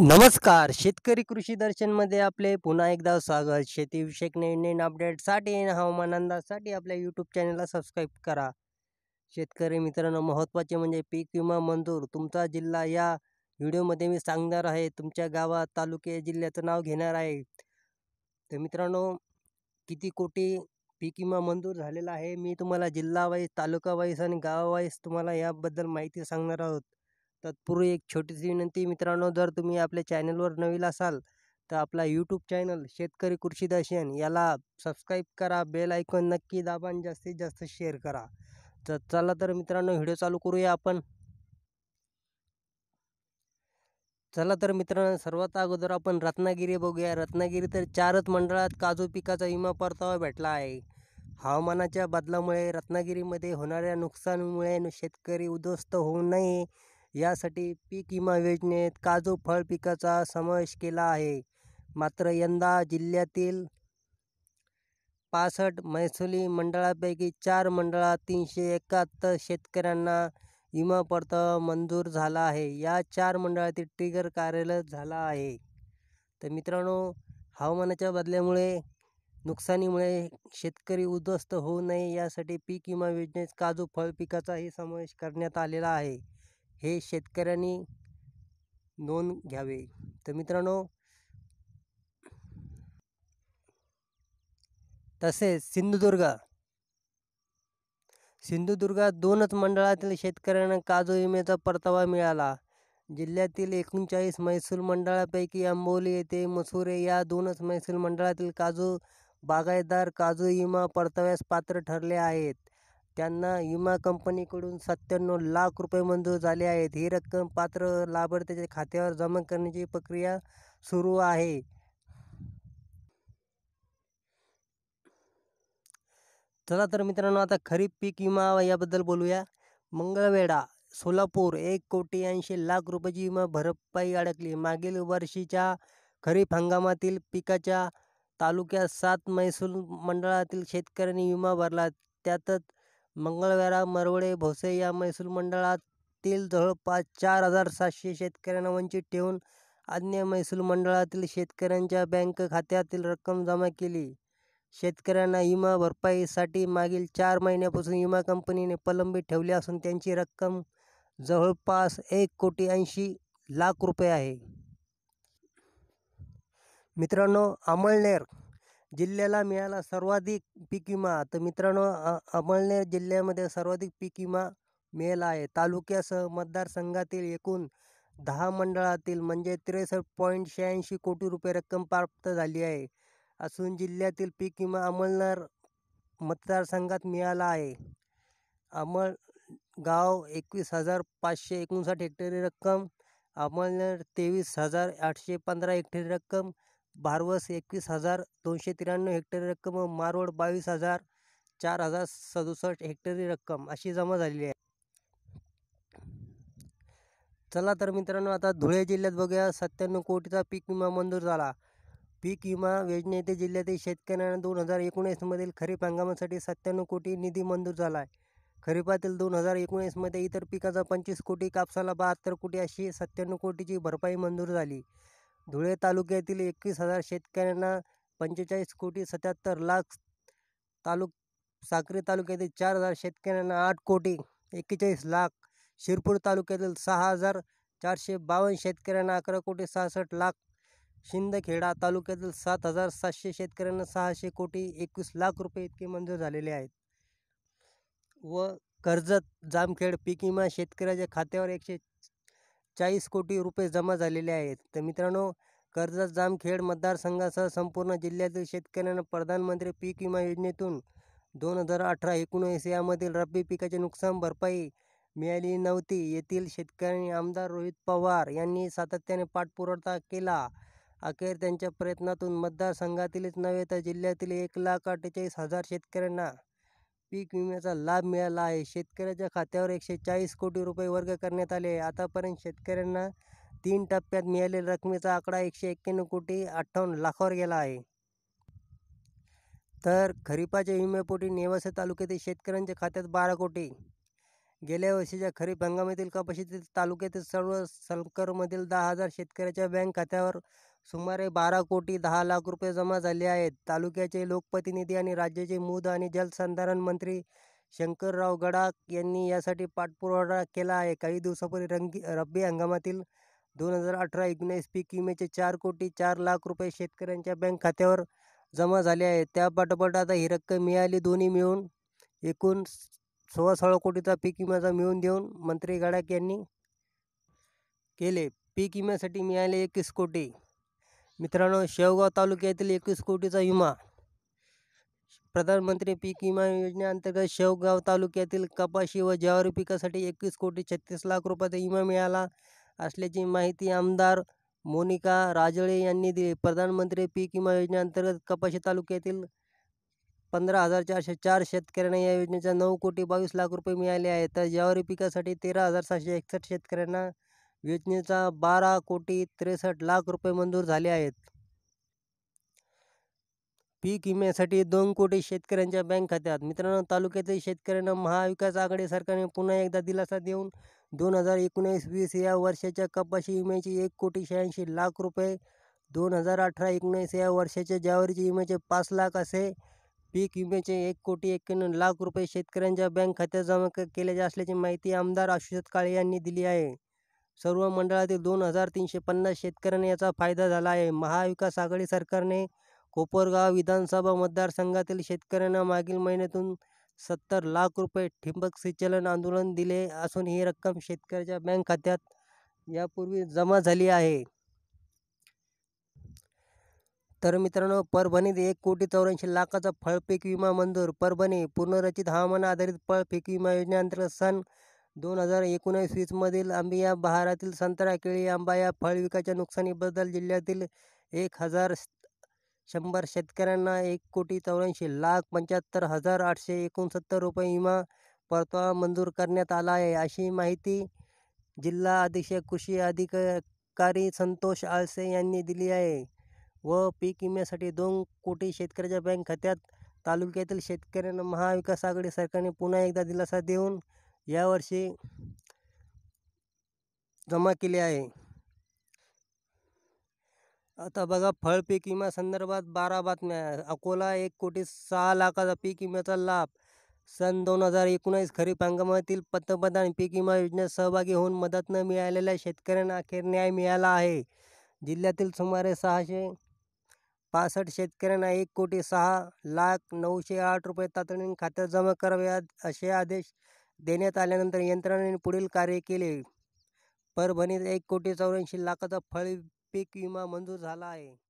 नमस्कार शेतकरी कृषी दर्शनमध्ये आपले पुन्हा एकदा स्वागत शेतीविषयक नवीन अपडेटसाठी हवामान अंदाजसाठी आपल्या यूट्यूब चॅनलला सबस्क्राईब करा शेतकरी मित्रांनो महत्त्वाचे म्हणजे पीक विमा मंजूर तुमचा जिल्हा या व्हिडिओमध्ये मी सांगणार आहे तुमच्या गावात तालुके जिल्ह्याचं नाव घेणार आहे तर मित्रांनो किती कोटी पीक विमा मंजूर झालेला आहे मी तुम्हाला जिल्हा वाईज तालुका वाईज आणि गावावाईज तुम्हाला याबद्दल माहिती सांगणार आहोत तत्पूर्वी एक छोटीशी विनंती मित्रांनो जर तुम्ही आपल्या चॅनलवर नवीन असाल तर आपला यूट्यूब चॅनल शेतकरी कृषी दर्शन याला सबस्क्राईब करा बेल ऐकून नक्की दाबा आणि जास्तीत जास्त शेअर करा तर चला तर मित्रांनो व्हिडिओ चालू करूया आपण चला तर मित्रांनो सर्वात अगोदर आपण रत्नागिरी बघूया रत्नागिरी तर चारच मंडळात काजू पिकाचा विमा परतावा भेटला आहे हवामानाच्या बदलामुळे रत्नागिरीमध्ये होणाऱ्या नुकसानीमुळे शेतकरी उद्ध्वस्त होऊ नये यासाठी पीक विमा योजनेत काजू फळ पिकाचा समावेश केला आहे मात्र यंदा जिल्ह्यातील पासष्ट मैसुली मंडळापैकी चार मंडळात तीनशे एकाहत्तर शेतकऱ्यांना विमा परतावा मंजूर झाला आहे या चार मंडळातील ट्रिगर कार्यरत झाला आहे तर मित्रांनो हवामानाच्या बदल्यामुळे नुकसानीमुळे शेतकरी उद्ध्वस्त होऊ नये यासाठी पीक विमा योजनेत काजू फळ पिकाचाही समावेश करण्यात आलेला आहे हे शेतकऱ्यांनी नोंद घ्यावे तर मित्रांनो तसेच सिंधुदुर्ग सिंधुदुर्गात दोनच मंडळातील शेतकऱ्यांना काजू विम्याचा परतावा मिळाला जिल्ह्यातील एकोणचाळीस महसूल मंडळापैकी आंबोली येथे मसुरे या दोनच महसूल मंडळातील काजू बागायतदार काजू विमा परताव्यास पात्र ठरले आहेत त्यांना विमा कंपनीकडून सत्त्याण्णव लाख रुपये मंजूर झाले आहेत ही रक्कम पात्र लाभार्थ्याच्या खात्यावर जमा करण्याची प्रक्रिया सुरू आहे चला तर मित्रांनो आता खरीप पीक विमा याबद्दल बोलूया मंगळवेढा सोलापूर एक कोटी ऐंशी लाख रुपयाची विमा भरपाई अडकली मागील वर्षीच्या खरीप हंगामातील पिकाच्या तालुक्यात सात महसूल मंडळातील शेतकऱ्यांनी विमा भरला त्यातच मंगळवारा मरवडे भोसे या महसूल मंडळातील जवळपास चार हजार सातशे शेतकऱ्यांना वंचित ठेवून अन्य महसूल मंडळातील शेतकऱ्यांच्या बँक खात्यातील रक्कम जमा केली शेतकऱ्यांना विमा भरपाईसाठी मागील चार महिन्यापासून विमा कंपनीने प्रलंबित ठेवले असून त्यांची रक्कम जवळपास एक कोटी ऐंशी लाख रुपये आहे मित्रांनो अमळनेर जिल्ह्याला मिळाला सर्वाधिक पीक विमा तर मित्रांनो अमळनेर जिल्ह्यामध्ये सर्वाधिक पीक विमा मिळाला आहे तालुक्यासह मतदारसंघातील एकूण दहा मंडळातील म्हणजे त्रेसष्ट पॉईंट शहाऐंशी कोटी रुपये रक्कम प्राप्त झाली आहे असून जिल्ह्यातील पीक विमा अमळनेर मतदारसंघात मिळाला आहे अमळ गाव एकवीस हजार पाचशे एकोणसाठ हेक्टरी रक्कम अमळनेर तेवीस हजार आठशे पंधरा हेक्टरी रक्कम भारवस एकवीस हजार दोनशे त्र्याण्णव हेक्टरी रक्कम व बावीस हजार चार हजार सदुसष्ट हेक्टरी रक्कम अशी जमा झालेली आहे चला तर मित्रांनो आता धुळे जिल्ह्यात बघूया सत्त्याण्णव कोटीचा पीक विमा मंजूर झाला पीक विमा योजनेते जिल्ह्यातील शेतकऱ्यांना दोन हजार एकोणीसमधील खरीप हंगामासाठी सत्त्याण्णव कोटी निधी मंजूर झाला आहे खरीपातील दोन हजार एकोणीसमध्ये इतर पिकाचा पंचवीस कोटी कापसाला बहात्तर कोटी अशी सत्त्याण्णव कोटीची भरपाई मंजूर झाली धुळे तालुक्यातील एकवीस हजार शेतकऱ्यांना पंचेचाळीस कोटी सत्याहत्तर लाख तालुक साक्री तालुक्यातील चार हजार शेतकऱ्यांना आठ कोटी एक्केचाळीस लाख शिरपूर तालुक्यातील सहा हजार चारशे बावन्न शेतकऱ्यांना अकरा कोटी सहासष्ट लाख शिंदखेडा तालुक्यातील सात हजार सातशे शेतकऱ्यांना सहाशे कोटी एकवीस लाख रुपये इतके मंजूर झालेले आहेत व कर्जत जामखेड पिकिमा शेतकऱ्याच्या खात्यावर एकशे चाळीस कोटी रुपये जमा झालेले आहेत तर मित्रांनो कर्जत जामखेड मतदारसंघासह संपूर्ण जिल्ह्यातील शेतकऱ्यांना प्रधानमंत्री पीक विमा योजनेतून दोन हजार अठरा एकोणीस यामधील रब्बी पिकाचे नुकसान भरपाई मिळाली नव्हती येथील शेतकऱ्यांनी आमदार रोहित पवार यांनी सातत्याने पाठपुरवठा केला अखेर त्यांच्या प्रयत्नातून मतदारसंघातीलच नव्हे तर जिल्ह्यातील एक लाख अठ्ठेचाळीस हजार शेतकऱ्यांना पीक विम्याचा लाभ मिळाला आहे शेतकऱ्याच्या खात्यावर एकशे चाळीस कोटी रुपये वर्ग करण्यात आले आतापर्यंत शेतकऱ्यांना तीन टप्प्यात मिळालेल्या रकमेचा आकडा एकशे एक्क्याण्णव कोटी अठ्ठावन्न लाखावर गेला आहे तर खरीपाच्या विम्यापोटी नेवासे तालुक्यातील शेतकऱ्यांच्या खात्यात बारा कोटी गेल्या वर्षीच्या खरीप हंगामातील कपाशीतील तालुक्यातील सर्व सलकरमधील दहा हजार शेतकऱ्याच्या बँक खात्यावर सुमारे बारा कोटी दहा लाख रुपये जमा झाले आहेत तालुक्याचे लोकप्रतिनिधी आणि राज्याचे मूद आणि जलसंधारण मंत्री शंकरराव गडाख यांनी यासाठी पाठपुरावा केला आहे काही दिवसापूर्वी रंगी रब्बी हंगामातील दोन हजार अठरा एकोणीस पीक विम्याचे चार कोटी चार लाख रुपये शेतकऱ्यांच्या बँक खात्यावर जमा झाले आहेत पाठोपाठ आता ही रक्कम मिळाली दोन्ही मिळून एकूण सव्वा सोळा कोटीचा पीक विम्याचा मिळून देऊन मंत्री गडाख यांनी केले पीक विम्यासाठी मिळाले एकवीस कोटी मित्रांनो शेवगाव तालुक्यातील एकवीस कोटीचा विमा प्रधानमंत्री पीक विमा योजनेअंतर्गत शेवगाव तालुक्यातील कपाशी व ज्वारी पिकासाठी एकवीस कोटी छत्तीस लाख रुपयाचा विमा मिळाला असल्याची माहिती आमदार मोनिका राजळे यांनी दिली प्रधानमंत्री पीक विमा योजनेअंतर्गत कपाशी तालुक्यातील पंधरा हजार चारशे चार शेतकऱ्यांना या योजनेचा नऊ कोटी बावीस लाख रुपये मिळाले आहेत तर ज्वारी पिकासाठी तेरा हजार सहाशे एकसष्ट शेतकऱ्यांना योजनेचा बारा कोटी त्रेसष्ट लाख रुपये मंजूर झाले आहेत पीक विम्यासाठी दोन कोटी शेतकऱ्यांच्या बँक खात्यात मित्रांनो तालुक्यातील शेतकऱ्यांना महाविकास आघाडी सरकारने पुन्हा एकदा दिलासा देऊन दोन हजार एकोणीस वीस या वर्षाच्या कपाशी विम्याची एक कोटी शहाऐंशी लाख रुपये दोन हजार अठरा एकोणीस या वर्षाच्या ज्यावरीचे विम्याचे पाच लाख असे पीक विम्याचे एक कोटी एक्क्याण्णव लाख रुपये शेतकऱ्यांच्या बँक खात्यात जमा केल्याचे असल्याची माहिती आमदार आशुषत काळे यांनी दिली आहे सर्व मंडळातील दोन हजार तीनशे पन्नास शेतकऱ्यांना याचा फायदा झाला आहे महाविकास आघाडी सरकारने कोपरगाव विधानसभा मतदारसंघातील शेतकऱ्यांना मागील महिन्यातून सत्तर लाख रुपये ठिंबक सिंचलन आंदोलन दिले असून ही रक्कम शेतकऱ्याच्या बँक खात्यात यापूर्वी जमा झाली आहे तर मित्रांनो परभणीत एक कोटी चौऱ्याऐंशी लाखाचा फळपीक विमा मंजूर परभणी पुनर्रचित हवामान आधारित फळपीक विमा योजनेअंतर्गत सन दोन हजार एकोणीस वीसमधील आंबिया बहारातील संत्रा केळी आंबा या फळविकाच्या नुकसानीबद्दल जिल्ह्यातील एक हजार शंभर शेतकऱ्यांना एक कोटी चौऱ्याऐंशी लाख पंच्याहत्तर हजार आठशे एकोणसत्तर रुपये विमा परतावा मंजूर करण्यात आला आहे अशी माहिती जिल्हा अधीक्षक कृषी अधिकारी संतोष आळसे यांनी दिली आहे व पीक विम्यासाठी दोन कोटी शेतकऱ्याच्या बँक खात्यात तालुक्यातील शेतकऱ्यांना महाविकास आघाडी सरकारने पुन्हा एकदा दिलासा देऊन यावर्षी जमा केले आहे आता बघा फळ पीक विमा संदर्भात बारा बातम्या अकोला एक कोटी सहा लाखाचा पीक विम्याचा लाभ सन दोन हजार एकोणीस खरीप हंगामातील पंतप्रधान पीक विमा योजनेत सहभागी होऊन मदत न मिळालेल्या शेतकऱ्यांना अखेर न्याय मिळाला आहे जिल्ह्यातील सुमारे सहाशे पासष्ट शेतकऱ्यांना एक कोटी सहा लाख नऊशे आठ रुपये तातडीने खात्यात जमा करावे असे आदेश देण्यात आल्यानंतर यंत्रणेने पुढील कार्य केले परभणीत एक कोटी चौऱ्याऐंशी लाखाचा पीक विमा मंजूर झाला आहे